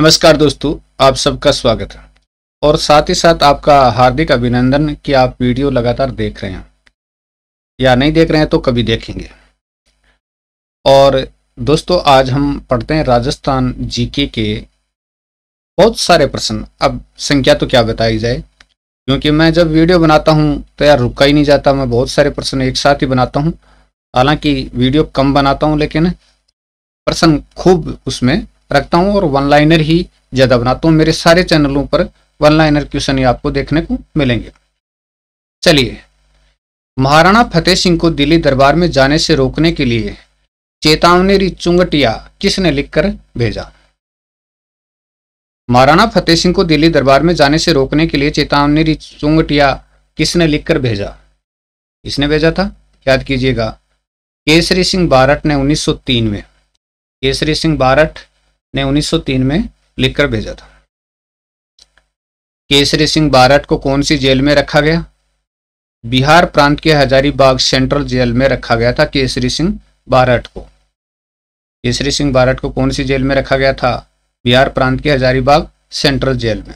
नमस्कार दोस्तों आप सबका स्वागत है और साथ ही साथ आपका हार्दिक अभिनंदन कि आप वीडियो लगातार देख रहे हैं या नहीं देख रहे हैं तो कभी देखेंगे और दोस्तों आज हम पढ़ते हैं राजस्थान जीके के बहुत सारे प्रश्न अब संख्या तो क्या बताई जाए क्योंकि मैं जब वीडियो बनाता हूँ तो यार रुका ही नहीं जाता मैं बहुत सारे प्रश्न एक साथ ही बनाता हूँ हालांकि वीडियो कम बनाता हूँ लेकिन प्रश्न खूब उसमें रखता हूँ और वन लाइनर ही ज़्यादा बनाता हूँ मेरे सारे चैनलों पर वन लाइनर क्वेश्चन ही आपको देखने को मिलेंगे चलिए महाराणा फतेह सिंह को दिल्ली दरबार में जाने से रोकने के लिए चेतावनी चुंगटिया किसने लिखकर भेजा महाराणा फतेह सिंह को दिल्ली दरबार में जाने से रोकने के लिए चेतावनी चुंगटिया किसने लिखकर भेजा किसने भेजा था याद कीजिएगा केसरी सिंह बारट ने 1903 में केसरी सिंह बारट ने 1903 में लिखकर भेजा था केसरी सिंह बाराट को कौन सी जेल में रखा गया बिहार प्रांत के हजारीबाग सेंट्रल जेल में रखा गया था केसरी सिंह बाराट को केसरी सिंह बाराट को कौन सी जेल में रखा गया था बिहार प्रांत के हजारीबाग सेंट्रल जेल में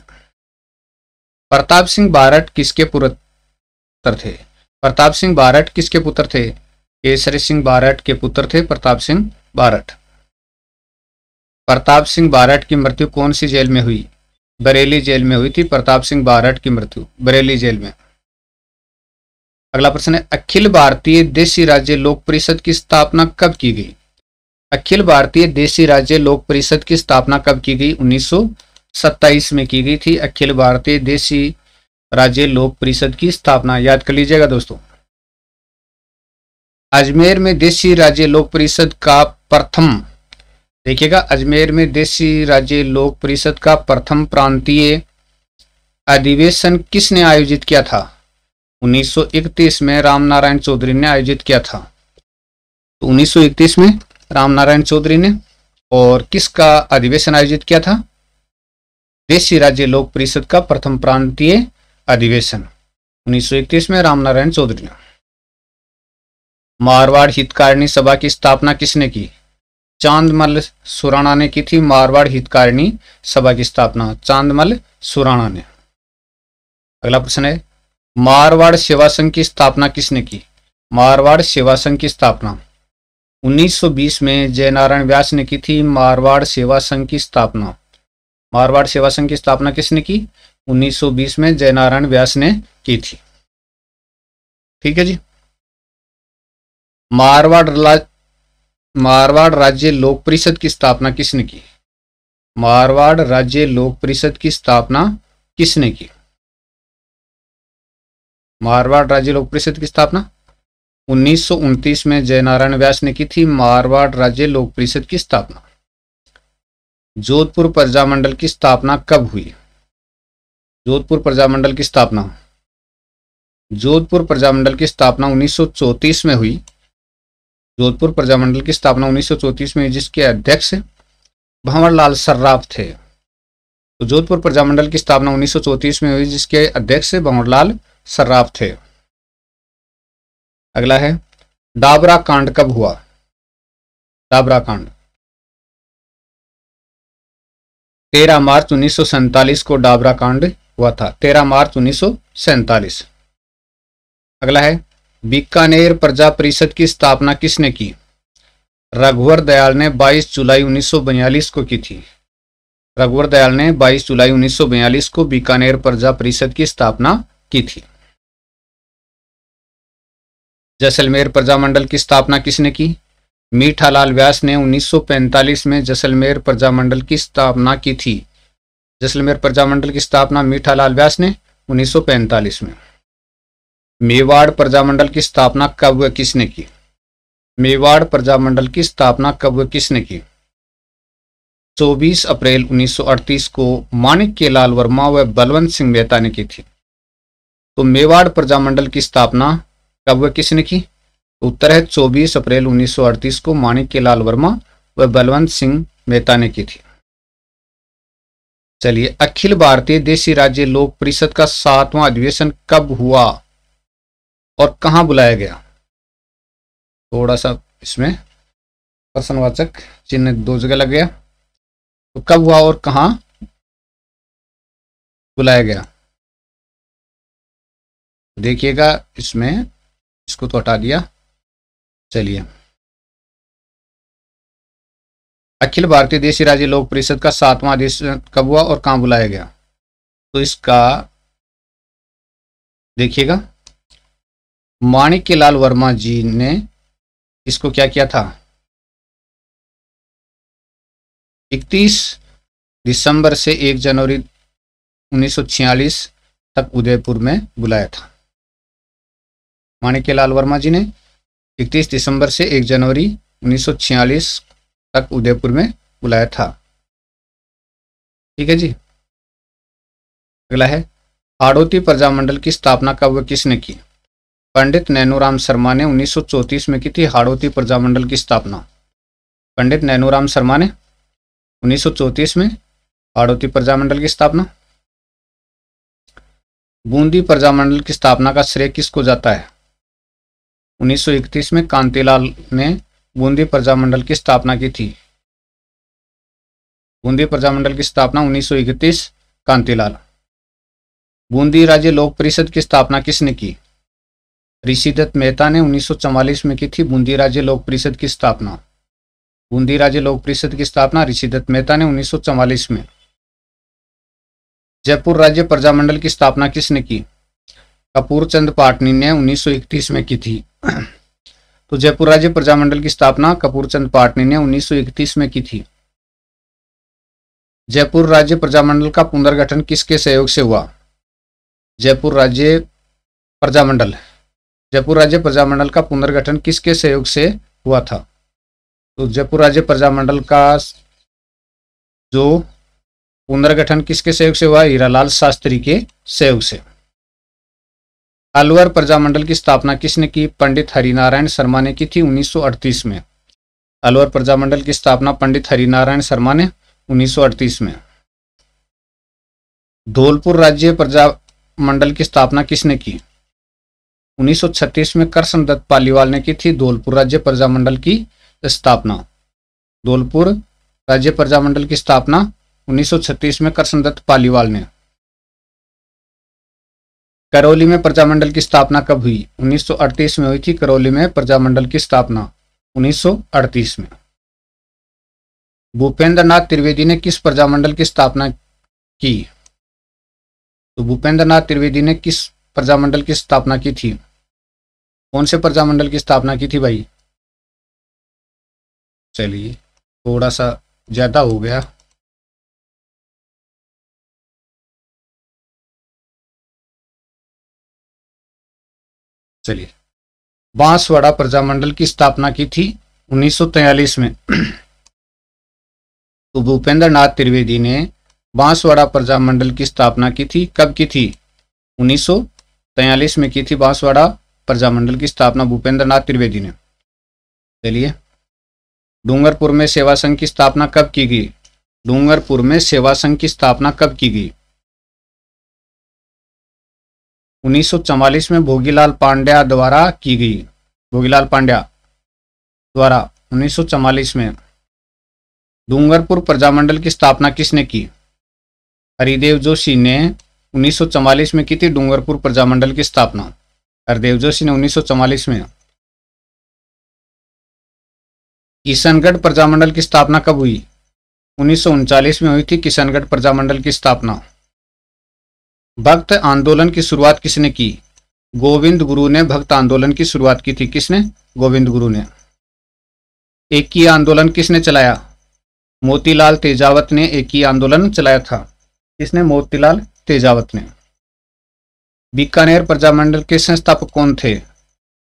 प्रताप सिंह बारट किसके पुत्र थे प्रताप सिंह बारट किसके पुत्र थे केसरी सिंह बारट के पुत्र थे प्रताप सिंह बारट प्रताप सिंह बारट की मृत्यु कौन सी जेल में हुई बरेली जेल में हुई थी प्रताप सिंह बारट की मृत्यु बरेली जेल में अगला प्रश्न है अखिल भारतीय देशी राज्य लोक परिषद की स्थापना कब की गई अखिल भारतीय देशी राज्य लोक परिषद की स्थापना कब की गई 1927 में की गई थी अखिल भारतीय देशी राज्य लोक परिषद की स्थापना याद कर लीजिएगा दोस्तों अजमेर में देशी राज्य लोक परिषद का प्रथम देखिएगा अजमेर में देशी राज्य लोक परिषद का प्रथम प्रांतीय अधिवेशन किसने आयोजित किया था 1931 में रामनारायण चौधरी ने आयोजित किया था तो 1931 में रामनारायण चौधरी ने और किसका अधिवेशन आयोजित किया था देशी राज्य लोक परिषद का प्रथम प्रांतीय अधिवेशन 1931 में रामनारायण चौधरी ने मारवाड़ हितकारिणी सभा की स्थापना किसने की चांदमल सुराणा ने की थी मारवाड़ हितकारिणी सभा की स्थापना चांदमल सुराणा ने अगला प्रश्न है मारवाड़ सेवा संघ की स्थापना किसने की मारवाड़ सेवा संघ की स्थापना 1920 में जयनारायण व्यास ने की थी मारवाड़ सेवा संघ की स्थापना मारवाड़ सेवा संघ की स्थापना किसने की 1920 में जयनारायण व्यास ने की थी ठीक है जी मारवाड़ मारवाड़ राज्य लोक परिषद की स्थापना किसने की मारवाड़ राज्य लोक परिषद की स्थापना किसने की मारवाड़ राज्य लोक परिषद की स्थापना उन्नीस में जयनारायण व्यास ने की थी मारवाड़ राज्य लोक परिषद की स्थापना जोधपुर प्रजामंडल की स्थापना कब हुई जोधपुर प्रजामंडल की स्थापना जोधपुर प्रजामंडल की स्थापना उन्नीस में हुई जोधपुर प्रजामंडल की स्थापना 1934 में जिसके अध्यक्ष भंवरलाल सर्राफ थे तो जोधपुर प्रजामंडल की स्थापना 1934 में हुई जिसके अध्यक्ष भंवरलाल सर्राफ थे अगला है डाबरा कांड कब हुआ डाबरा कांड 13 मार्च उन्नीस को डाबरा कांड हुआ था 13 मार्च उन्नीस अगला है बीकानेर प्रजा परिषद की स्थापना किसने की रघुवर दयाल ने 22 जुलाई 1942 को की थी रघुवर दयाल ने 22 जुलाई 1942 को बीकानेर प्रजा परिषद की स्थापना की थी जैसलमेर प्रजामंडल की स्थापना किसने की मीठालाल व्यास ने 1945 में जैसलमेर प्रजामंडल की स्थापना की थी जैसलमेर प्रजामंडल की स्थापना मीठालाल व्यास ने 1945 में मेवाड़ प्रजामंडल की स्थापना कब व किसने की मेवाड़ प्रजामंडल की स्थापना कब व किसने की 24 अप्रैल 1938 को के लाल वर्मा व बलवंत सिंह मेहता ने की थी तो मेवाड़ प्रजामंडल की स्थापना कब व किसने की उत्तर है 24 अप्रैल 1938 को के लाल वर्मा व बलवंत सिंह मेहता ने की थी चलिए अखिल भारतीय देशी राज्य लोक परिषद का सातवां अधिवेशन कब हुआ और कहाँ बुलाया गया थोड़ा सा इसमें प्रश्नवाचक चिन्ह दो जगह लग गया तो कब हुआ और कहाँ बुलाया गया देखिएगा इसमें इसको तो हटा दिया चलिए अखिल भारतीय देशी राज्य लोक परिषद का सातवां अधिवेशन कब हुआ और कहाँ बुलाया गया तो इसका देखिएगा माणिक्य लाल वर्मा जी ने इसको क्या किया था 31 दिसंबर से 1 जनवरी 1946 तक उदयपुर में बुलाया था माणिक्य लाल वर्मा जी ने 31 दिसंबर से 1 जनवरी 1946 तक उदयपुर में बुलाया था ठीक है जी अगला है हाड़ोती प्रजामंडल की स्थापना कब किसने की पंडित नैनूराम शर्मा ने 1934 में की थी हाड़ौती प्रजामंडल की स्थापना पंडित नैनूराम शर्मा ने 1934 में हाड़ौती प्रजामंडल की स्थापना बूंदी प्रजामंडल की स्थापना का श्रेय किसको जाता है 1931 में कांतीलाल ने बूंदी प्रजामंडल की स्थापना की थी बूंदी प्रजामंडल की स्थापना 1931 कांतिलाल बूंदी राज्य लोक परिषद की स्थापना किसने की ऋषिदत्त मेहता ने 1944 में की थी बूंदी राज्य लोक परिषद की स्थापना बूंदी राज्य लोक परिषद की स्थापना ऋषिदत्त मेहता ने 1944 में जयपुर राज्य प्रजामंडल की स्थापना किसने की कपूर चंद पाटनी ने 1931 में की थी तो जयपुर राज्य प्रजामंडल की स्थापना कपूर चंद पाटनी ने 1931 में की थी जयपुर राज्य प्रजामंडल का पुनर्गठन किसके सहयोग से हुआ जयपुर राज्य प्रजामंडल जयपुर राज्य प्रजामंडल का पुनर्गठन किसके सहयोग से हुआ था तो जयपुर राज्य प्रजामंडल का जो पुनर्गठन किसके सहयोग से हुआ हीरालाल शास्त्री के सहयोग से अलवर प्रजामंडल की स्थापना किसने की पंडित हरिनारायण शर्मा ने की थी 1938 में अलवर प्रजामंडल की स्थापना पंडित हरिनारायण शर्मा ने 1938 में धौलपुर राज्य प्रजामंडल की स्थापना किसने की 1936 में कृष्ण दत्त पालीवाल ने की थी धौलपुर राज्य प्रजामंडल की स्थापना धौलपुर राज्य प्रजामंडल की स्थापना 1936 में कृष्ण दत्त पालीवाल ने करौली में प्रजामंडल की स्थापना कब हुई 1938 में हुई थी करौली में प्रजामंडल की स्थापना 1938 में भूपेंद्र नाथ त्रिवेदी ने किस प्रजामंडल की स्थापना की तो भूपेंद्र नाथ त्रिवेदी ने किस प्रजामंडल की स्थापना की थी कौन से प्रजामंडल की स्थापना की थी भाई चलिए थोड़ा सा ज़्यादा हो गया चलिए बांसवाड़ा प्रजामंडल की स्थापना की थी 1943 में तो भूपेंद्र नाथ त्रिवेदी ने बांसवाड़ा प्रजामंडल की स्थापना की थी कब की थी 1943 में की थी बांसवाड़ा प्रजामंडल की स्थापना भूपेंद्र नाथ त्रिवेदी ने चलिए डूंगरपुर में सेवा संघ की स्थापना कब की गई डूंगरपुर में सेवा संघ की स्थापना कब की गई 1944 में भोगीलाल पांड्या द्वारा की गई भोगीलाल पांड्या द्वारा 1944 में डूंगरपुर प्रजामंडल की स्थापना किसने की हरिदेव जोशी ने 1944 में की थी डूंगरपुर प्रजामंडल की स्थापना हरदेव जोशी ने उन्नीस में किशनगढ़ प्रजामंडल की स्थापना कब हुई उन्नीस में हुई थी किशनगढ़ प्रजामंडल की स्थापना भक्त आंदोलन की शुरुआत किसने की गोविंद गुरु ने भक्त आंदोलन की शुरुआत की थी किसने गोविंद गुरु ने एक ही आंदोलन किसने चलाया मोतीलाल तेजावत ने एक ही आंदोलन चलाया था किसने मोतीलाल तेजावत ने बीकानेर प्रजामंडल के संस्थापक कौन थे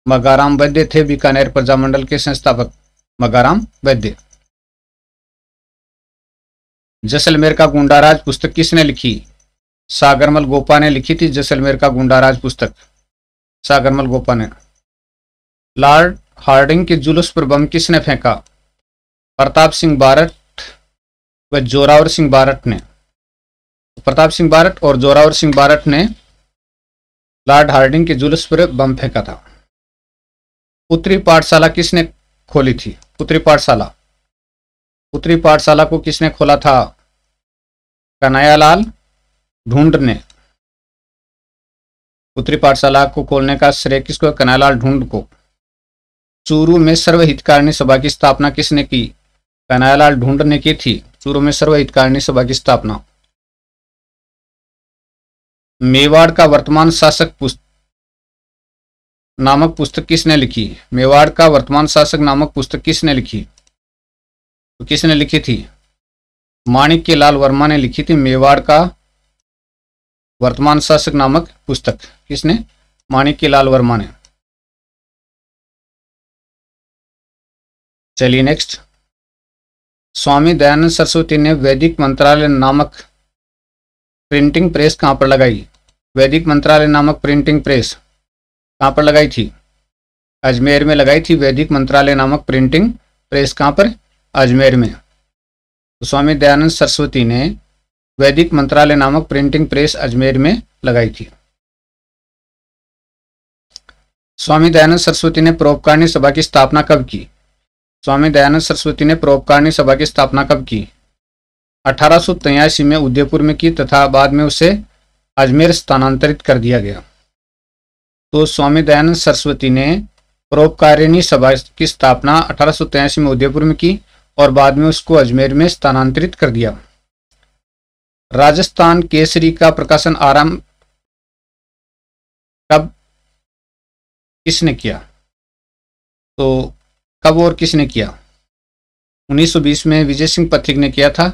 मगाराम वैद्य थे बीकानेर प्रजामंडल के संस्थापक मगाराम वैद्य जैसलमेर का गुंडाराज पुस्तक किसने लिखी सागरमल गोपा ने लिखी थी जैसलमेर का गुंडाराज पुस्तक सागरमल गोपा ने लॉर्ड हार्डिंग के जुलूस पर बम किसने फेंका प्रताप सिंह बारट व जोरावर सिंह बारट ने प्रताप सिंह बारट और जोरावर सिंह बारट ने लॉर्ड हार्डिंग के जुलूस पर बम फेंका था पुत्री पाठशाला किसने खोली थी पुत्री पाठशाला पुत्री पाठशाला को किसने खोला था कन्हैयालाल ढूंढ ने पुत्री पाठशाला को खोलने का श्रेय किसको कन्हैयालाल ढूंढ को चूरू में सर्वहितकारिणी सभा की स्थापना किसने की कन्हैयालाल ढूंढ ने की थी चूरू में सर्वहितकारिणी सभा की स्थापना मेवाड़ का वर्तमान शासक पुस्त नामक पुस्तक किसने लिखी मेवाड़ का वर्तमान शासक नामक पुस्तक किसने लिखी तो किसने लिखी थी माणिक्य लाल वर्मा ने लिखी थी मेवाड़ का वर्तमान शासक नामक पुस्तक किसने माणिक्य लाल वर्मा ने चलिए नेक्स्ट स्वामी दयानंद सरस्वती ने वैदिक मंत्रालय नामक प्रिंटिंग प्रेस कहां पर लगाई वैदिक मंत्रालय नामक प्रिंटिंग प्रेस कहाँ पर लगाई थी अजमेर में लगाई थी वैदिक मंत्रालय नामक प्रिंटिंग प्रेस कहाँ पर अजमेर में तो स्वामी दयानंद सरस्वती ने वैदिक मंत्रालय नामक प्रिंटिंग प्रेस अजमेर में लगाई थी स्वामी दयानंद सरस्वती ने परोपकारिणी सभा की स्थापना कब की स्वामी दयानंद सरस्वती ने परोपकारिणी सभा की स्थापना कब की अठारह में उदयपुर में की तथा बाद में उसे अजमेर स्थानांतरित कर दिया गया तो स्वामी दयानंद सरस्वती ने परोपकारिणी सभा की स्थापना अठारह में उदयपुर में की और बाद में उसको अजमेर में स्थानांतरित कर दिया राजस्थान केसरी का प्रकाशन आरंभ कब किसने किया तो कब और किसने किया 1920 में विजय सिंह पथिक ने किया था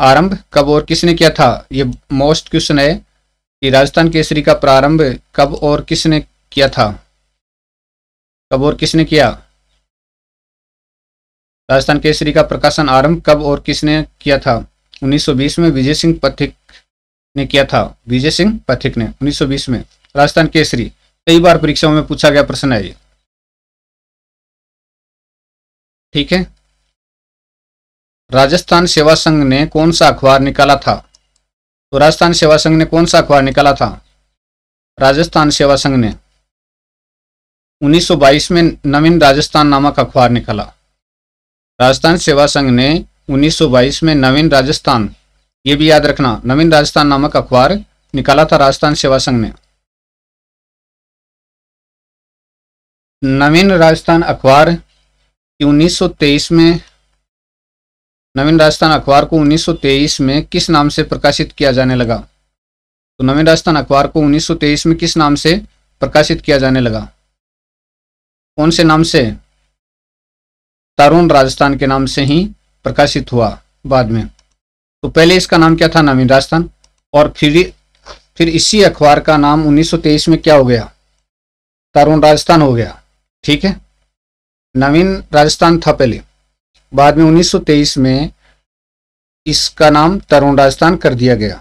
आरंभ कब और किसने किया था ये मोस्ट क्वेश्चन है कि राजस्थान केसरी का प्रारंभ कब और किसने किया था कब और किसने किया राजस्थान केसरी का प्रकाशन आरंभ कब और किसने किया था 1920 में विजय सिंह पथिक ने किया था विजय सिंह पथिक ने 1920 में राजस्थान केसरी कई बार परीक्षाओं में पूछा गया प्रश्न है ये ठीक है राजस्थान सेवा संघ ने कौन सा अखबार निकाला था तो राजस्थान सेवा संघ ने कौन सा अखबार निकाला था राजस्थान सेवा संघ ने 1922 में नवीन राजस्थान नामक अखबार निकाला राजस्थान सेवा संघ ने 1922 में नवीन राजस्थान ये भी याद रखना नवीन राजस्थान नामक अखबार निकाला था राजस्थान सेवा संघ ने नवीन राजस्थान अखबार 1923 में नवीन राजस्थान अखबार को 1923 में किस नाम से प्रकाशित किया जाने लगा तो नवीन राजस्थान अखबार को 1923 में किस नाम से प्रकाशित किया जाने लगा कौन से नाम से तरुण राजस्थान के नाम से ही प्रकाशित हुआ बाद में तो पहले इसका नाम क्या था नवीन राजस्थान और फिर फिर इसी अखबार का नाम 1923 में क्या हो गया तरुण राजस्थान हो गया ठीक है नवीन राजस्थान था पहले बाद में 1923 में इसका नाम तरुण राजस्थान कर दिया गया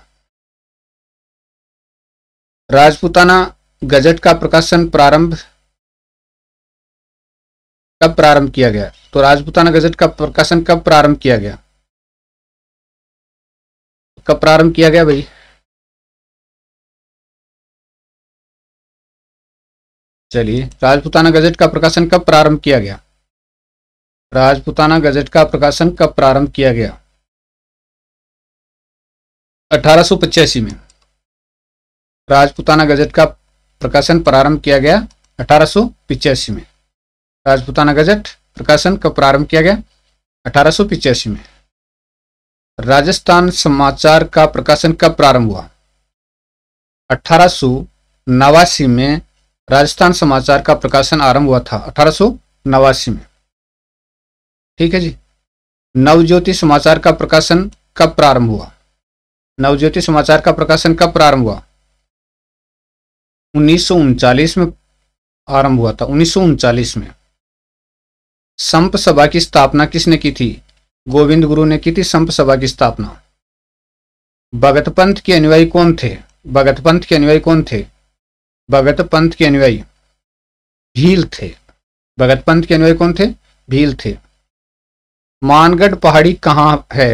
राजपूताना गजट का प्रकाशन प्रारंभ कब प्रारंभ किया गया तो राजपूताना गजट का प्रकाशन कब प्रारंभ किया गया कब प्रारंभ किया गया भाई चलिए राजपूताना गजट का प्रकाशन कब प्रारंभ किया गया राजपुताना गजट का प्रकाशन कब प्रारंभ किया गया अठारह में राजपुताना गजट का प्रकाशन प्रारंभ किया गया अठारह में राजपुताना गजट प्रकाशन कब प्रारंभ किया गया अठारह में राजस्थान समाचार का प्रकाशन कब प्रारंभ हुआ अठारह में राजस्थान समाचार का प्रकाशन आरंभ हुआ था अठारह में ठीक है जी नवज्योति समाचार का प्रकाशन कब प्रारंभ हुआ नवज्योति समाचार का प्रकाशन कब प्रारंभ हुआ उन्नीस में आरंभ हुआ था उन्नीस में संप सभा की स्थापना किसने की थी गोविंद गुरु ने की थी संप सभा की स्थापना भगत पंथ के अनुयायी कौन थे भगत पंथ के अनुयायी कौन थे भगत पंथ के अनुयायी भील थे भगत पंथ के अनुयायी कौन थे भील थे मानगढ़ पहाड़ी कहाँ है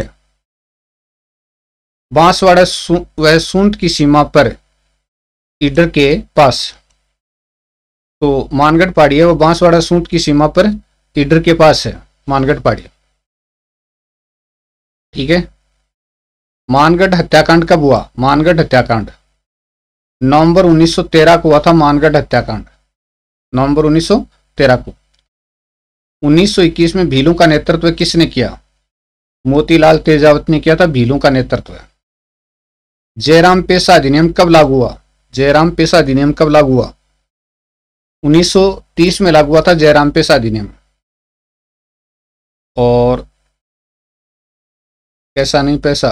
बांसवाड़ा व वह सूंट की सीमा पर ईडर के पास तो मानगढ़ पहाड़ी है वो बांसवाड़ा सूंट की सीमा पर ईडर के पास है मानगढ़ पहाड़ी ठीक है मानगढ़ हत्याकांड कब हुआ मानगढ़ हत्याकांड नवंबर 1913 को हुआ था मानगढ़ हत्याकांड नवंबर 1913 को 1921 में भीलों का नेतृत्व किसने किया मोतीलाल तेजावत ने किया था भीलों का नेतृत्व जयराम पेशा अधिनियम कब लागू हुआ जयराम पेशा अधिनियम कब लागू हुआ 1930 में लागू हुआ था जयराम पेशा अधिनियम और कैसा नहीं पैसा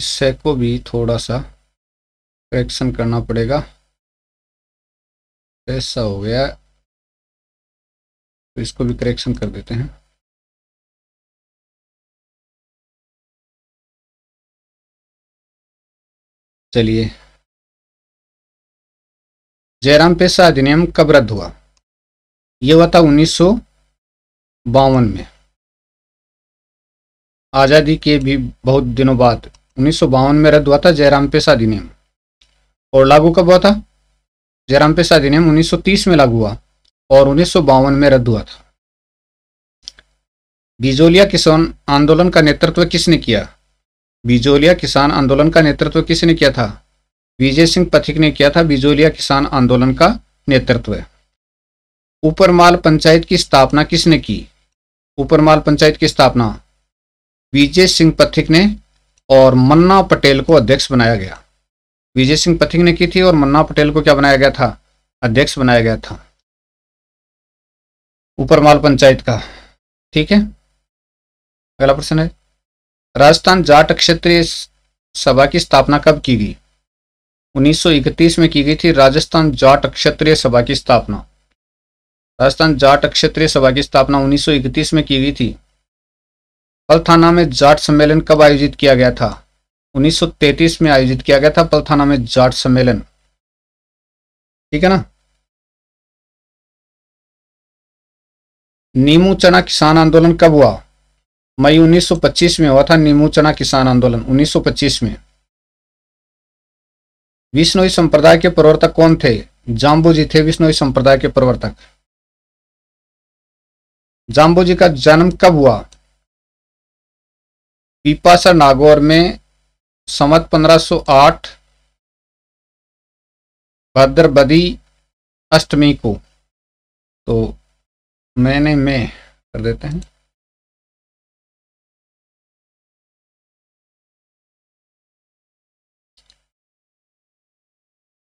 हिस्से को भी थोड़ा सा करेक्शन करना पड़ेगा ऐसा हो गया तो इसको भी करेक्शन कर देते हैं चलिए जयराम पेशा अधिनियम कब रद्द हुआ यह हुआ था उन्नीस में आज़ादी के भी बहुत दिनों बाद उन्नीस में रद्द हुआ था जयराम पेशा अधिनियम और लागू कब हुआ था जयराम पेशा अधिनियम 1930 में लागू हुआ और उन्नीस में रद्द हुआ था बिजोलिया किसान आंदोलन का नेतृत्व किसने किया बिजोलिया किसान आंदोलन का नेतृत्व किसने किया था विजय सिंह पथिक ने किया था बिजोलिया किसान आंदोलन का नेतृत्व ऊपरमाल पंचायत की स्थापना किसने की ऊपरमाल पंचायत की स्थापना विजय सिंह पथिक ने और मन्ना पटेल को अध्यक्ष बनाया गया विजय सिंह पथिक ने की थी और मन्ना पटेल को क्या बनाया गया था अध्यक्ष बनाया गया था ऊपरमाल पंचायत का ठीक है अगला प्रश्न है राजस्थान जाट क्षेत्रीय सभा की स्थापना कब की गई 1931 में की गई थी राजस्थान जाट क्षेत्रीय सभा की स्थापना राजस्थान जाट क्षेत्रीय सभा की स्थापना 1931 में की गई थी पलथाना में जाट सम्मेलन कब आयोजित किया गया था 1933 में आयोजित किया गया था पलथाना में जाट सम्मेलन ठीक है ना नीमू चना किसान आंदोलन कब हुआ मई 1925 में हुआ था नीमू चना किसान आंदोलन 1925 में विष्णुई संप्रदाय के प्रवर्तक कौन थे जाम्बू जी थे विष्णुई संप्रदाय के प्रवर्तक जाम्बू जी का जन्म कब हुआ पीपासा नागौर में समत 1508 भद्रबदी अष्टमी को तो मैंने मैं कर देते हैं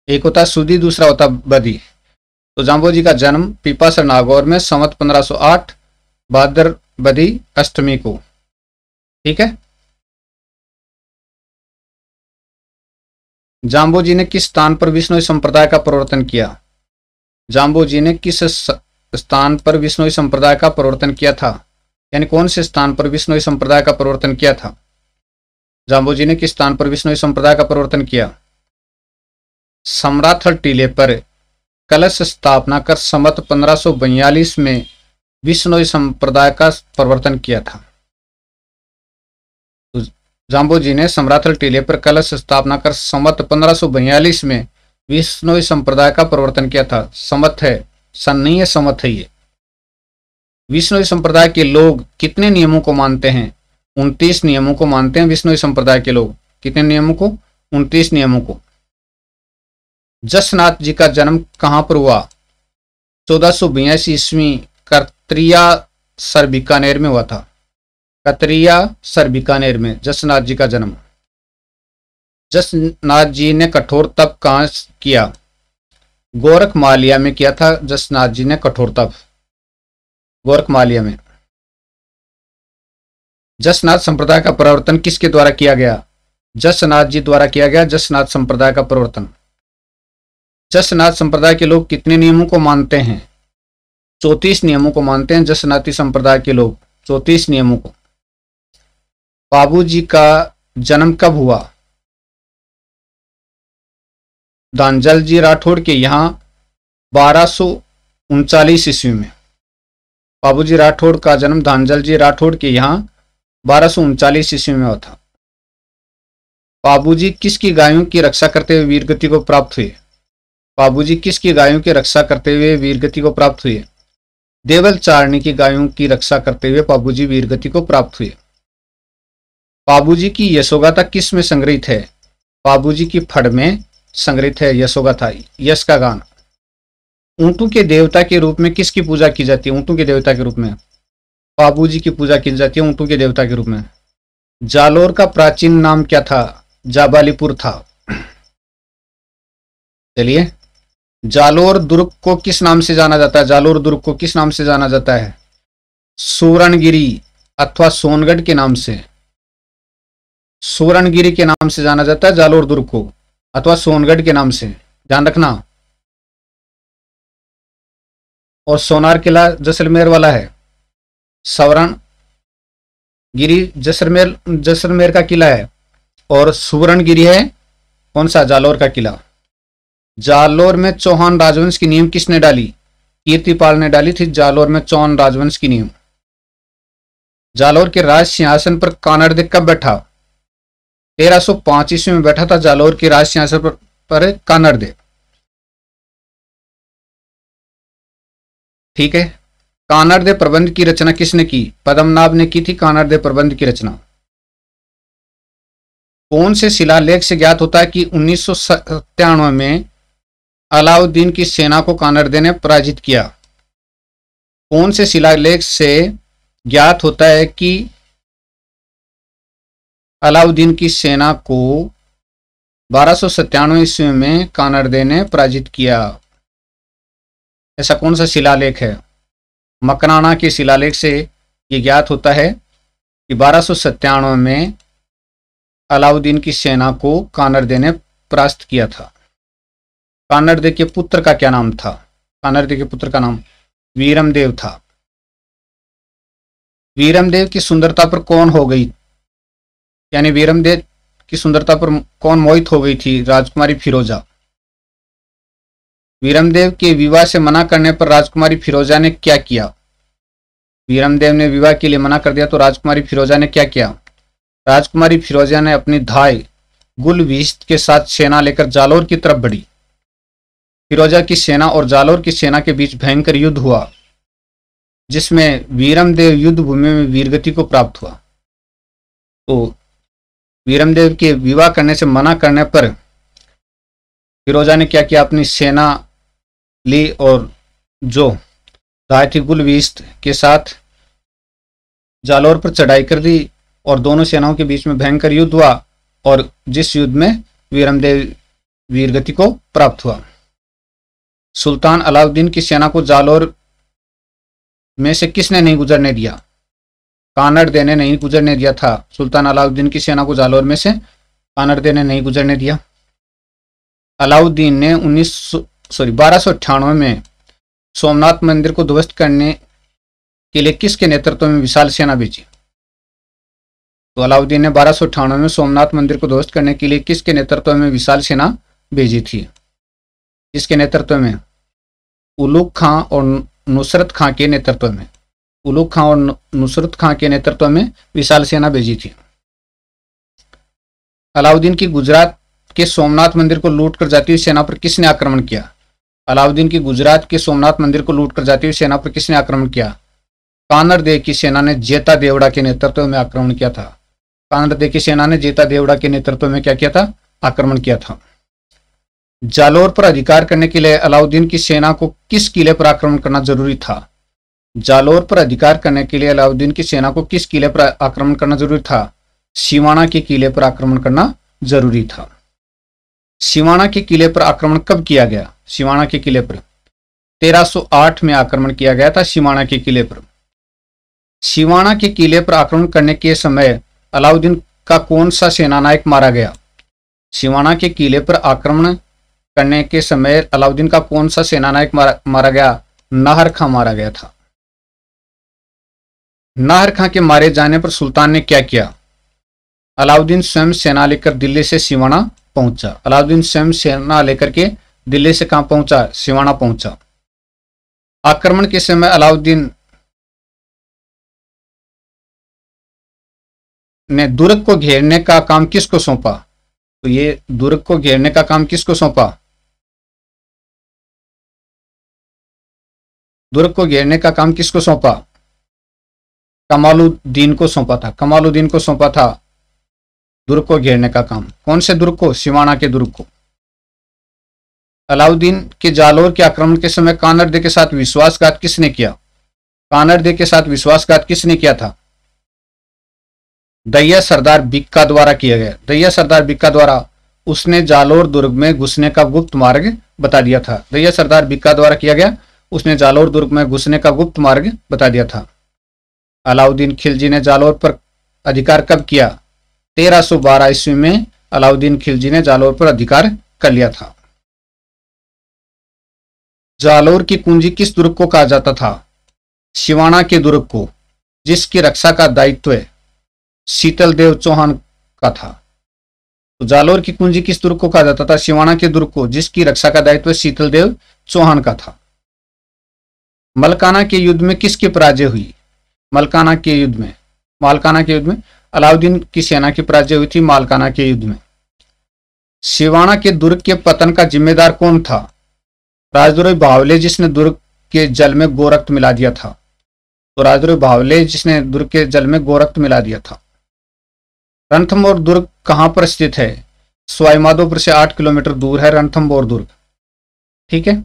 एक होता सुदी दूसरा होता बदी तो जाम्बो जी का जन्म पीपासर नागौर में संवत 1508 भाद्र बदी अष्टमी को ठीक है जाम्बो जी ने किस स्थान पर विष्णु संप्रदाय का परिवर्तन किया जाम्बो जी ने किस स्थान पर विष्णु संप्रदाय का परिवर्तन किया था यानी कौन से स्थान पर विष्णु संप्रदाय का परिवर्तन किया था जाम्बो जी ने किस स्थान पर विष्णु संप्रदाय का परिवर्तन किया सम्राथल टीले पर कलश स्थापना कर समत पंद्रह में विष्णु संप्रदाय का परिवर्तन किया था जाम्बू जी ने सम्राथल टीले पर कलश स्थापना कर संवत पंद्रह में विष्णु संप्रदाय का प्रवर्तन किया था समत है सन्नीय समत है ये विष्णु संप्रदाय के लोग कितने नियमों को मानते हैं उनतीस नियमों को मानते हैं विष्णु संप्रदाय के लोग कितने नियमों को उनतीस नियमों को जसनाथ जी का जन्म कहां पर हुआ चौदह सौ बयासी ईस्वी कर्तिया सर बीकानेर में हुआ था कतरिया सर बीकानेर में जसनाथ जी का जन्म जसनाथ जी ने कठोर तप कहाँ किया गोरख मालिया में किया था जसनाथ जी ने कठोर तप गोरख मालिया में जसनाथ संप्रदाय का परिवर्तन किसके द्वारा किया गया जसनाथ जी द्वारा किया गया जसनाथ संप्रदाय का परिवर्तन जसनाथ संप्रदाय के लोग कितने नियमों को मानते हैं चौतीस नियमों को मानते हैं जसनाथी संप्रदाय के लोग चौतीस नियमों को बाबूजी का जन्म कब हुआ दानजल जी राठौड़ के यहाँ बारह सौ उनचालीस ईस्वी में बाबूजी राठौड़ का जन्म दानजल जी राठौड़ के यहाँ बारह सौ उनचालीस ईस्वी में हुआ था बाबूजी किसकी गायों की रक्षा करते हुए वीरगति को प्राप्त हुए बाबूजी किसकी गायों की रक्षा करते हुए वीरगति को प्राप्त हुए देवल चारणी की गायों की रक्षा करते हुए बाबूजी वीरगति को प्राप्त हुए बाबूजी की यशोगाथा किस में संग्रहित है बाबूजी की फड़ में संग्रहित है यशोगाथा यश का गान ऊँटों के देवता के रूप में किसकी पूजा की जाती है ऊंटू के देवता के रूप में बाबू की पूजा की जाती है ऊंटू के देवता के रूप में जालोर का प्राचीन नाम क्या था जाबालीपुर था चलिए जालोर दुर्ग को किस नाम से जाना जाता है जालोर दुर्ग को किस नाम से जाना जाता है सुवर्णगिरी अथवा सोनगढ़ के नाम से सुवर्णगिरी के नाम से जाना जाता है जालोर दुर्ग को अथवा सोनगढ़ के नाम से ध्यान रखना और सोनार किला जैसलमेर वाला है सवरण गिरी जैसलमेर जैसलमेर का किला है और सुवर्णगिरी है कौन सा जालोर का किला जालोर में चौहान राजवंश की नियम किसने डाली कीर्तिपाल ने डाली थी जालोर में चौहान राजवंश की नींव जालोर के राज सिंहासन पर कानड़ कब बैठा तेरह सौ ईस्वी में बैठा था जालौर की राज सिंहासन पर, पर कानर देव ठीक है कानर देव प्रबंध की रचना किसने की पद्मनाभ ने की थी कानर देव प्रबंध की रचना कौन से शिलालेख से ज्ञात होता है कि उन्नीस में अलाउद्दीन की सेना को कानरदे ने पराजित किया कौन से शिलालेख से ज्ञात होता है कि अलाउद्दीन की सेना को बारह ईस्वी में कानरदे ने पराजित किया ऐसा कौन सा शिलालेख है मकराना के शिलालेख से ये ज्ञात होता है कि बारह में अलाउद्दीन की सेना को कानरदे ने परास्त किया था कानरदे के पुत्र का क्या नाम था कानरदे के पुत्र का नाम वीरमदेव था वीरमदेव की सुंदरता पर कौन हो गई यानी वीरमदेव की सुंदरता पर कौन मोहित हो गई थी राजकुमारी फिरोजा वीरमदेव के विवाह से मना करने पर राजकुमारी फिरोजा ने क्या किया वीरमदेव ने विवाह के लिए मना कर दिया तो राजकुमारी फिरोजा ने क्या किया राजकुमारी फिरोजा ने अपनी धाय गुल के साथ सेना लेकर जालोर की तरफ बढ़ी फिरोजा की सेना और जालोर की सेना के बीच भयंकर युद्ध हुआ जिसमें वीरमदेव युद्ध भूमि में वीरगति को प्राप्त हुआ तो वीरमदेव के विवाह करने से मना करने पर फिरोजा ने क्या किया अपनी सेना ली और जो रायती गुलवीस्त के साथ जालौर पर चढ़ाई कर दी और दोनों सेनाओं के बीच में भयंकर युद्ध हुआ और जिस युद्ध में वीरमदेव वीरगति को प्राप्त हुआ सुल्तान अलाउद्दीन की सेना को जालौर में से किसने नहीं गुजरने दिया कानड़ देने नहीं गुजरने दिया था सुल्तान अलाउद्दीन की सेना को जालोर में से कानड़ देने नहीं गुजरने दिया अलाउद्दीन ने उन्नीस सॉरी बारह में सोमनाथ मंदिर को ध्वस्त करने के लिए किसके नेतृत्व में विशाल सेना भेजी तो अलाउद्दीन ने बारह में सोमनाथ मंदिर को ध्वस्त करने के लिए किसके नेतृत्व में विशाल सेना भेजी थी इसके नेतृत्व में उलूक खां और नुसरत खां के नेतृत्व में उलूक खां और नुसरत खां के नेतृत्व में विशाल सेना भेजी थी अलाउद्दीन की गुजरात के सोमनाथ मंदिर को लूट कर जाती हुई सेना पर किसने आक्रमण किया अलाउद्दीन की गुजरात के सोमनाथ मंदिर को लूट कर जाती हुई सेना पर किसने आक्रमण किया कानर देव की सेना ने जेता देवड़ा के नेतृत्व में आक्रमण किया था कानर देव की सेना ने जेता देवड़ा के नेतृत्व में क्या किया था आक्रमण किया था जालोर पर अधिकार करने के लिए अलाउद्दीन की सेना को किस किले पर आक्रमण करना जरूरी था जालोर पर अधिकार करने के लिए अलाउद्दीन की सेना को किस किले पर आक्रमण करना जरूरी था सीवाणा के किले पर आक्रमण करना जरूरी था सीवाणा के किले पर आक्रमण कब किया गया सिवाना के किले पर 1308 में आक्रमण किया गया था सीवाणा के किले पर सीवाणा के किले पर आक्रमण करने के समय अलाउद्दीन का कौन सा सेनानायक मारा गया सिवाना के किले पर आक्रमण करने के समय अलाउद्दीन का कौन सा सेनानायक मारा, मारा गया नाहर खां मारा गया था नाहर खां के मारे जाने पर सुल्तान ने क्या किया अलाउद्दीन स्वयं सेना लेकर दिल्ली से सिवाना पहुंचा अलाउद्दीन स्वयं सेना लेकर के दिल्ली से कहां पहुंचा सिवाना पहुंचा आक्रमण के समय अलाउद्दीन ने दुर्ग को घेरने का काम किसको सौंपा तो ये दुर्ग को घेरने का काम किसको सौंपा दुर्ग को घेरने का काम किसको सौंपा कमालुद्दीन को सौंपा था कमालुद्दीन को सौंपा था दुर्ग को घेरने का काम कौन से दुर्ग को सिवाना के दुर्ग को अलाउद्दीन के जालोर के आक्रमण के समय कानरदे के साथ विश्वासघात किसने किया कानरदे के साथ विश्वासघात किसने किया था दैया सरदार बिक्का द्वारा किया गया दैया सरदार बिक्का द्वारा उसने जालोर दुर्ग में घुसने का गुप्त मार्ग बता दिया था दैया सरदार बिक्का द्वारा किया गया उसने जालोर दुर्ग में घुसने का गुप्त मार्ग बता दिया था अलाउद्दीन खिलजी ने जालौर पर अधिकार कब किया 1312 ईस्वी में अलाउद्दीन खिलजी ने जालौर पर अधिकार कर लिया था जालौर की कुंजी किस दुर्ग को कहा जाता था शिवाना के दुर्ग को जिसकी रक्षा का दायित्व शीतल देव चौहान का था तो जालौर की कुंजी किस दुर्ग को कहा जाता था शिवाना के दुर्ग को जिसकी रक्षा का दायित्व शीतल देव चौहान का था मलकाना के युद्ध में किसकी पराजय हुई मलकाना के युद्ध में मालकाना के युद्ध में अलाउद्दीन की सेना की पराजय हुई थी मालकाना के युद्ध में शिवाना के दुर्ग के पतन का जिम्मेदार कौन था राजद्रोह भावले जिसने दुर्ग के जल में गोरक्त मिला दिया था तो राजद्रोही भावले जिसने दुर्ग के जल में गोरक्त मिला दिया था रणथम्बोर दुर्ग कहाँ पर स्थित है स्वाईमाधोपुर से आठ किलोमीटर दूर है रणथम्बोर दुर्ग ठीक है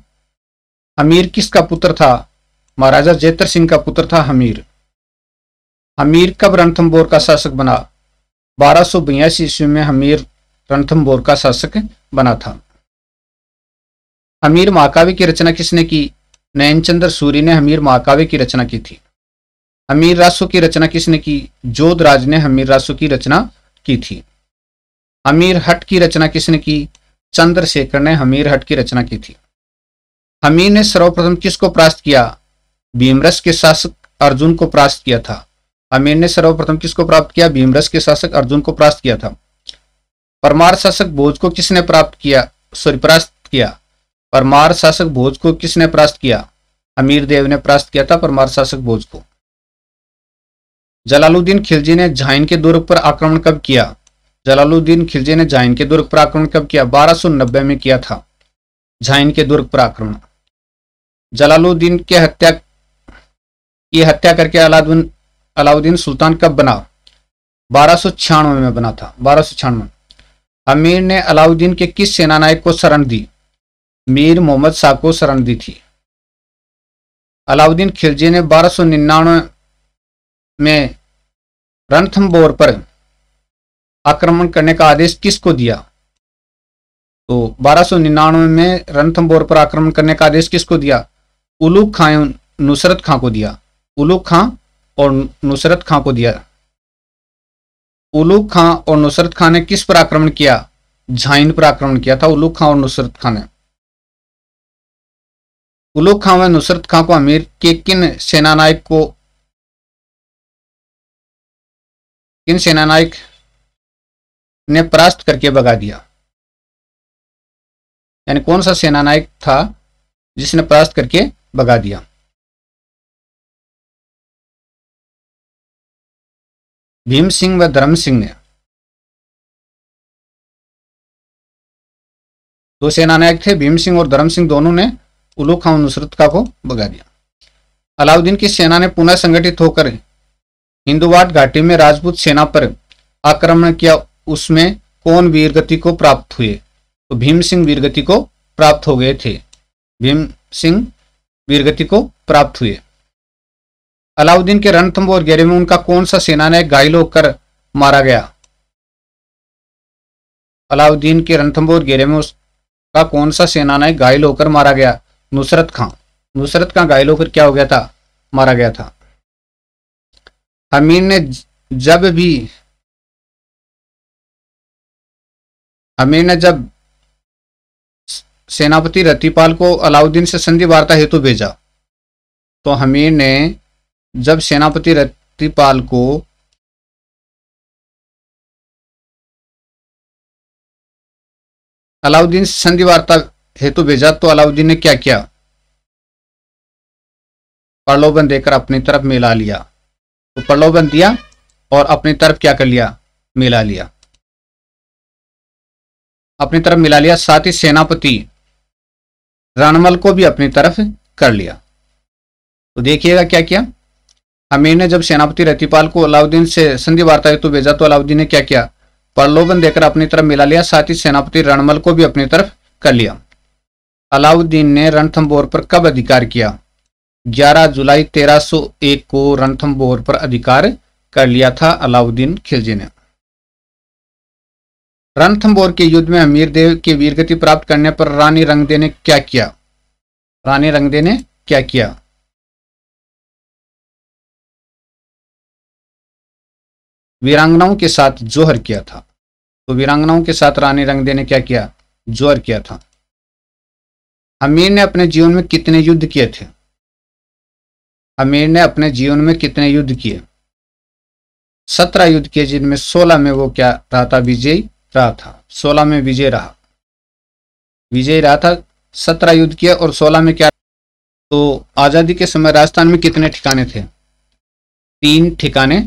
हमीर किसका पुत्र था महाराजा जेतर सिंह का पुत्र था हमीर हमीर कब रणथम्बोर का शासक बना बारह सौ बयासी ईस्वी में हमीर रणथम्बोर का शासक बना था हमीर महाकाव्य की रचना किसने की नयनचंद्र सूरी ने हमीर महाकाव्य की रचना की थी हमीर रासो की रचना किसने की जोधराज ने हमीर रासो की रचना की थी हमीर हट की रचना किसने की चंद्रशेखर ने हमीर हट की रचना की थी हमीर ने सर्वप्रथम किसको प्रास्त किया भीमरस के शासक अर्जुन को प्रास्त किया था आमीर ने सर्वप्रथम किसको प्राप्त किया भीमरस के शासक अर्जुन को प्राप्त किया था परमार शासक भोज को किसने प्राप्त किया सॉरी प्राप्त किया परमार शासक भोज को किसने प्राप्त किया अमीर देव ने प्राप्त किया था परमार शासक भोज को जलालुद्दीन खिलजी ने जाइन के दुर्ग पर आक्रमण कब किया जलालुद्दीन खिलजी ने जाइन के दुर्ग पर आक्रमण कब किया बारह में किया था जाइन के दुर्ग पर आक्रमण जलालुद्दीन के हत्या की हत्या करके अलाउद्दीन अलाउद्दीन सुल्तान कब बना बारह में बना था बारह अमीर ने अलाउद्दीन के किस सेनानायक को शरण दी मीर मोहम्मद शाह को शरण दी थी अलाउद्दीन खिलजी ने बारह में रणथम्बोर पर आक्रमण करने का आदेश किसको दिया तो बारह में रणथम्बोर पर आक्रमण करने का आदेश किसको दिया उलूक खां नुसरत खां को दिया उलूक खां और नुसरत खां को दिया उलूक खां और नुसरत खां ने किस पर आक्रमण किया झाइन पर आक्रमण किया था उलूक खां और नुसरत खां ने उलूक खां व नुसरत खां को अमीर के किन सेनानायक को किन सेनानायक ने परास्त करके भगा दिया यानी कौन सा सेनानायक था जिसने परास्त करके भगा दिया भीम सिंह व धर्म सिंह ने दो सेनानायक थे भीम सिंह और धर्म सिंह दोनों ने उलू खां नुसरत का को भगा दिया अलाउद्दीन की सेना ने पुनः संगठित होकर हिंदुवाट घाटी में राजपूत सेना पर आक्रमण किया उसमें कौन वीरगति को प्राप्त हुए तो भीम सिंह वीरगति को प्राप्त हो गए थे भीम सिंह वीरगति को प्राप्त हुए अलाउद्दीन के रणथंभ और घेरे में उनका कौन सा सेनानायक घायल होकर मारा गया अलाउद्दीन के रणथंभ और घेरे में उसका कौन सा सेनानायक घायल होकर मारा गया नुसरत खां नुसरत खां घायल होकर क्या हो गया था मारा गया था हमीर ने जब भी हमीर ने जब सेनापति रतिपाल को अलाउद्दीन से संधि वार्ता हेतु भेजा तो हमीर ने जब सेनापति रतिपाल को अलाउद्दीन संधि वार्ता हेतु भेजा तो अलाउद्दीन ने क्या किया प्रलोभन देकर अपनी तरफ मिला लिया तो प्रलोभन दिया और अपनी तरफ क्या कर लिया मिला लिया अपनी तरफ मिला लिया साथ ही सेनापति रणमल को भी अपनी तरफ कर लिया तो देखिएगा क्या किया अमीर ने जब सेनापति रतिपाल को अलाउद्दीन से संधि वार्ता हेतु भेजा तो अलाउद्दीन ने क्या किया प्रलोभन देकर अपनी तरफ मिला लिया साथ ही सेनापति रणमल को भी अपनी तरफ कर लिया अलाउद्दीन ने रणथम्बोर पर कब अधिकार किया 11 जुलाई 1301 को रणथम्बोर पर अधिकार कर लिया था अलाउद्दीन खिलजी ने रणथम्बोर के युद्ध में अमीर देव की वीरगति प्राप्त करने पर रानी रंगदे ने क्या किया रानी रंगदे ने क्या किया वीरांगनाओं के साथ जोहर किया था तो वीरांगनाओं के साथ रानी रंगदे ने क्या किया जोहर किया था अमीर ने अपने जीवन में कितने युद्ध किए थे अमीर ने अपने जीवन में कितने युद्ध किए सत्रह युद्ध किए जिनमें सोलह में वो क्या रहा था विजयी रहा था सोलह में विजय रहा विजयी रहा था सत्रह युद्ध किया और सोलह में क्या तो आज़ादी के समय राजस्थान में कितने ठिकाने थे तीन ठिकाने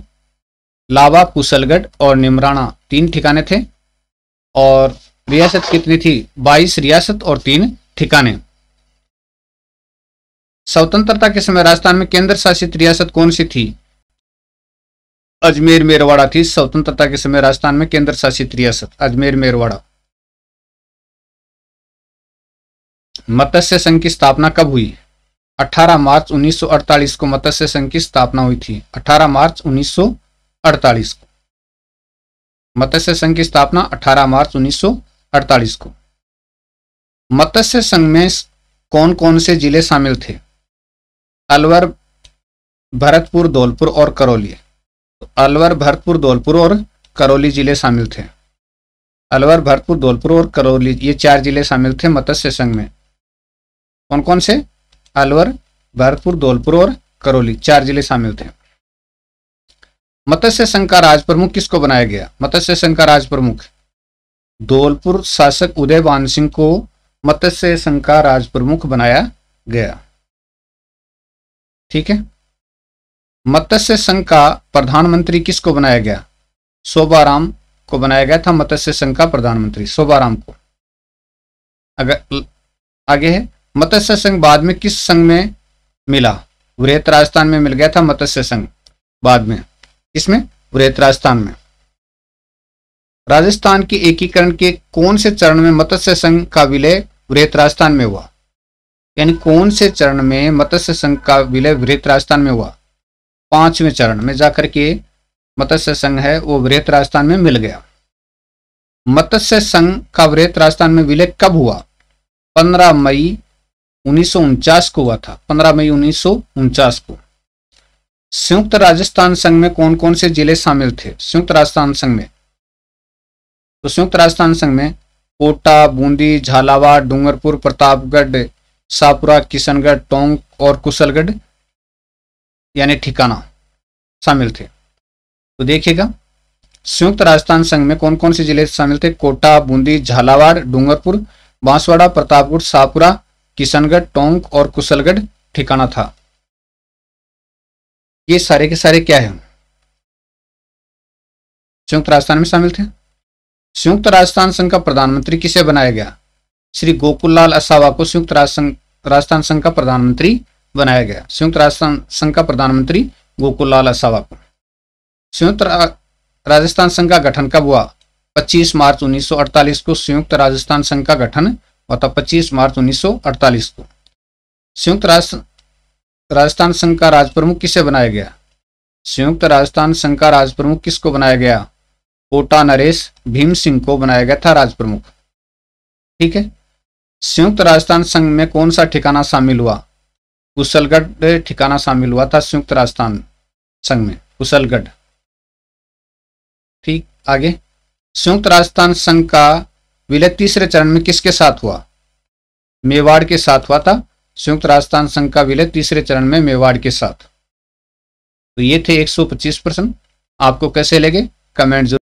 लावा कुशलगढ़ और निमराना तीन ठिकाने थे और रियासत कितनी थी बाईस रियासत और तीन ठिकाने स्वतंत्रता के समय राजस्थान में केंद्र शासित रियासत कौन सी थी अजमेर मेरवाड़ा थी स्वतंत्रता के समय राजस्थान में केंद्र शासित रियासत अजमेर मेरवाड़ा मत्स्य संघ की स्थापना कब हुई 18 मार्च 1948 को मत्स्य संघ की स्थापना हुई थी 18 मार्च 1948 अड़तालीस को मत्स्य संघ की स्थापना 18 मार्च 1948 को मत्स्य संघ में कौन कौन से जिले शामिल थे अलवर भरतपुर धौलपुर और करौली तो अलवर भरतपुर धौलपुर और करौली जिले शामिल थे अलवर भरतपुर धौलपुर और करौली ये चार जिले शामिल थे मत्स्य संघ में कौन कौन से अलवर भरतपुर धौलपुर और करौली चार जिले शामिल थे मत्स्य संघ का राज प्रमुख किसको बनाया गया मत्स्य संघ का राज प्रमुख धौलपुर शासक उदय वान सिंह को मत्स्य संघ का राज प्रमुख बनाया गया ठीक है मत्स्य संघ का प्रधानमंत्री किसको बनाया गया शोभाराम को बनाया गया था मत्स्य संघ का प्रधानमंत्री शोभाराम को अगर आगे है मत्स्य संघ बाद में किस संघ में मिला वृहत राजस्थान में मिल गया था मत्स्य संघ बाद में किसमें वृहत राजस्थान में राजस्थान के एकीकरण के कौन से चरण में मत्स्य संघ का विलय वृहत राजस्थान में हुआ यानी कौन से चरण में मत्स्य संघ का विलय वृहत राजस्थान में हुआ पांचवें चरण में जाकर के मत्स्य संघ है वो वृहत राजस्थान में मिल गया मत्स्य संघ का वृहत राजस्थान में विलय कब हुआ 15 मई उन्नीस को हुआ था 15 मई उन्नीस को संयुक्त राजस्थान संघ में कौन कौन से जिले शामिल थे संयुक्त राजस्थान संघ में तो संयुक्त राजस्थान संघ में कोटा बूंदी झालावाड़ डूंगरपुर प्रतापगढ़ सापुरा किशनगढ़ टोंक और कुशलगढ़ यानी ठिकाना शामिल थे तो देखिएगा संयुक्त राजस्थान संघ में कौन कौन से जिले शामिल थे कोटा बूंदी झालावाड़ डूंगरपुर बांसवाड़ा प्रतापगढ़ सापुरा किशनगढ़ टोंक और कुशलगढ़ ठिकाना था ये सारे के सारे क्या है संयुक्त राजस्थान में शामिल थे संयुक्त राजस्थान संघ का प्रधानमंत्री किसे बनाया गया श्री गोकुललाल असावा को संयुक्त राजस्थान संघ का प्रधानमंत्री बनाया गया संयुक्त राजस्थान संघ का प्रधानमंत्री गोकुललाल असावा को संयुक्त राजस्थान संघ का गठन कब हुआ 25 मार्च 1948 को संयुक्त राजस्थान संघ का गठन हुआ था 25 मार्च 1948 को संयुक्त राष्ट्र राजस्थान संघ का राज प्रमुख किसे बनाया गया संयुक्त राजस्थान संघ का राज प्रमुख किसको बनाया गया कोटा नरेश भीम सिंह को बनाया गया था राज प्रमुख ठीक है संयुक्त राजस्थान संघ में कौन सा ठिकाना शामिल हुआ कुशलगढ़ ठिकाना शामिल हुआ था संयुक्त राजस्थान संघ में कुशलगढ़ ठीक आगे संयुक्त राजस्थान संघ का विलय तीसरे चरण में किसके साथ हुआ मेवाड़ के साथ हुआ था संयुक्त राजस्थान संघ का विलय तीसरे चरण में मेवाड़ के साथ तो ये थे 125 प्रश्न आपको कैसे लगे कमेंट जरूर